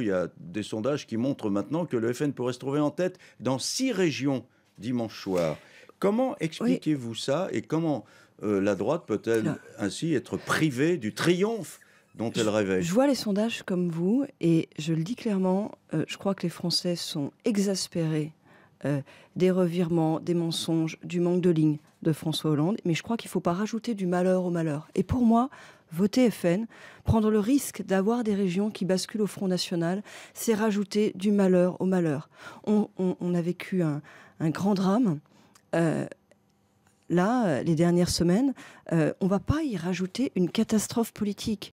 Il y a des sondages qui montrent maintenant que le FN pourrait se trouver en tête dans six régions dimanche soir. Comment expliquez-vous ça et comment euh, la droite peut-elle ainsi être privée du triomphe dont elle rêvait. Je vois les sondages comme vous et je le dis clairement, euh, je crois que les Français sont exaspérés euh, des revirements, des mensonges, du manque de ligne de François Hollande, mais je crois qu'il ne faut pas rajouter du malheur au malheur. Et pour moi, voter FN, prendre le risque d'avoir des régions qui basculent au Front National, c'est rajouter du malheur au malheur. On, a vécu un, grand drame. Euh, là, les dernières semaines, euh, on ne va pas y rajouter une catastrophe politique.